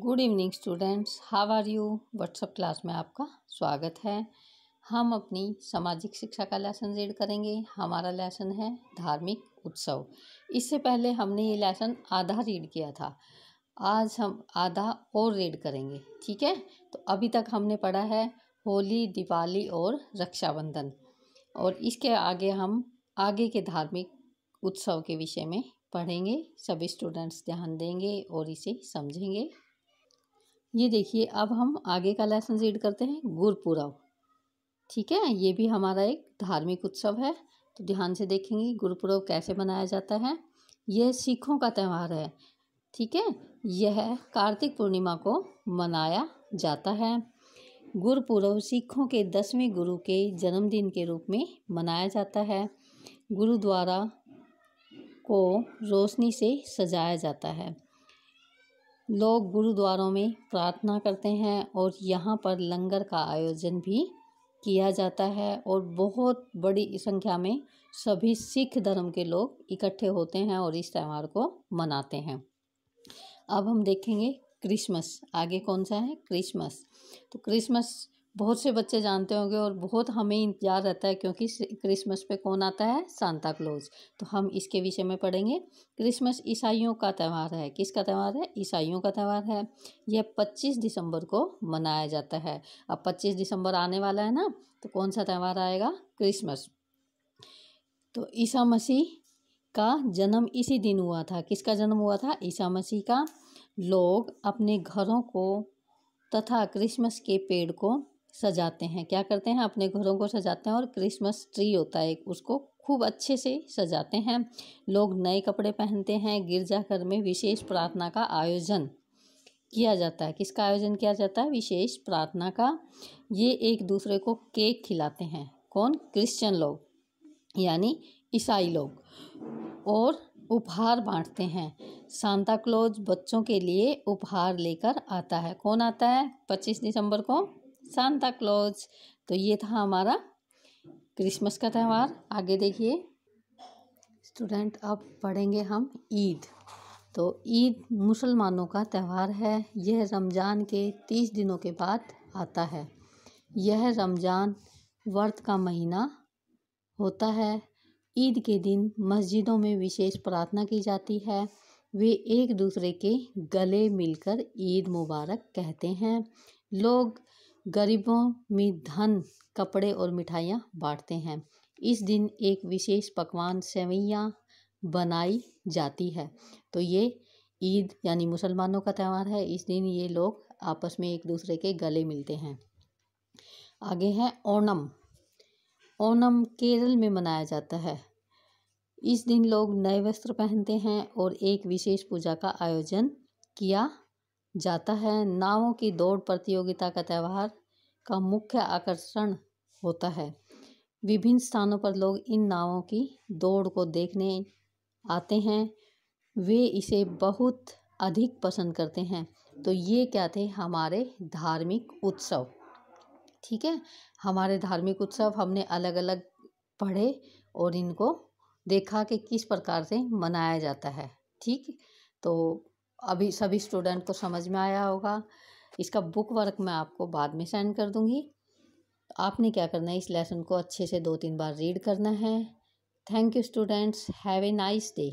good evening students how are you WhatsApp class में आपका स्वागत है हम अपनी सामाजिक शिक्षा का लेसन रीड करेंगे हमारा लेसन है धार्मिक उत्सव इससे पहले हमने ये लेसन आधा रीड किया था आज हम आधा और रीड करेंगे ठीक है तो अभी तक हमने पढ़ा है होली दिवाली और रक्षाबंधन और इसके आगे हम आगे के धार्मिक उत्सव के विषय में पढ़ेंगे सभी स्टूडेंट्स ध्यान देंगे और इसे समझेंगे ये देखिए अब हम आगे का लेसन रीड करते हैं गुरपुरब ठीक है ये भी हमारा एक धार्मिक उत्सव है तो ध्यान से देखेंगे गुरपुरब कैसे मनाया जाता है यह सिखों का त्यौहार है ठीक है यह कार्तिक पूर्णिमा को मनाया जाता है गुरपुरब सिखों के दसवें गुरु के जन्मदिन के रूप में मनाया जाता है गुरुद्वारा को रोशनी से सजाया जाता है लोग गुरुद्वारों में प्रार्थना करते हैं और यहाँ पर लंगर का आयोजन भी किया जाता है और बहुत बड़ी संख्या में सभी सिख धर्म के लोग इकट्ठे होते हैं और इस त्यौहार को मनाते हैं अब हम देखेंगे क्रिसमस आगे कौन सा है क्रिसमस तो क्रिसमस बहुत से बच्चे जानते होंगे और बहुत हमें इंतज़ार रहता है क्योंकि क्रिसमस पे कौन आता है सांता क्लोज तो हम इसके विषय में पढ़ेंगे क्रिसमस ईसाइयों का त्यौहार है किसका त्यौहार है ईसाइयों का त्यौहार है यह 25 दिसंबर को मनाया जाता है अब 25 दिसंबर आने वाला है ना तो कौन सा त्यौहार आएगा क्रिसमस तो ईसा मसीह का जन्म इसी दिन हुआ था किसका जन्म हुआ था ईसा मसीह का लोग अपने घरों को तथा क्रिसमस के पेड़ को सजाते हैं क्या करते हैं अपने घरों को सजाते हैं और क्रिसमस ट्री होता है उसको खूब अच्छे से सजाते हैं लोग नए कपड़े पहनते हैं गिरजाघर में विशेष प्रार्थना का आयोजन किया जाता है किसका आयोजन किया जाता है विशेष प्रार्थना का ये एक दूसरे को केक खिलाते हैं कौन क्रिश्चियन लोग यानी ईसाई लोग और उपहार बांटते हैं सांता क्लोज बच्चों के लिए उपहार लेकर आता है कौन आता है पच्चीस दिसंबर को सांता क्लॉज तो ये था हमारा क्रिसमस का त्यौहार आगे देखिए स्टूडेंट अब पढ़ेंगे हम ईद तो ईद मुसलमानों का त्यौहार है यह रमज़ान के तीस दिनों के बाद आता है यह रमज़ान व्रत का महीना होता है ईद के दिन मस्जिदों में विशेष प्रार्थना की जाती है वे एक दूसरे के गले मिलकर ईद मुबारक कहते हैं लोग गरीबों में धन कपड़े और मिठाइयाँ बाँटते हैं इस दिन एक विशेष पकवान सेवैयाँ बनाई जाती है तो ये ईद यानी मुसलमानों का त्यौहार है इस दिन ये लोग आपस में एक दूसरे के गले मिलते हैं आगे है ओणम ओणम केरल में मनाया जाता है इस दिन लोग नए वस्त्र पहनते हैं और एक विशेष पूजा का आयोजन किया जाता है नावों की दौड़ प्रतियोगिता का त्यौहार का मुख्य आकर्षण होता है विभिन्न स्थानों पर लोग इन नावों की दौड़ को देखने आते हैं वे इसे बहुत अधिक पसंद करते हैं तो ये क्या थे हमारे धार्मिक उत्सव ठीक है हमारे धार्मिक उत्सव हमने अलग अलग पढ़े और इनको देखा कि किस प्रकार से मनाया जाता है ठीक तो अभी सभी स्टूडेंट को समझ में आया होगा इसका बुक वर्क मैं आपको बाद में सेंड कर दूँगी आपने क्या करना है इस लेसन को अच्छे से दो तीन बार रीड करना है thank you students have a nice day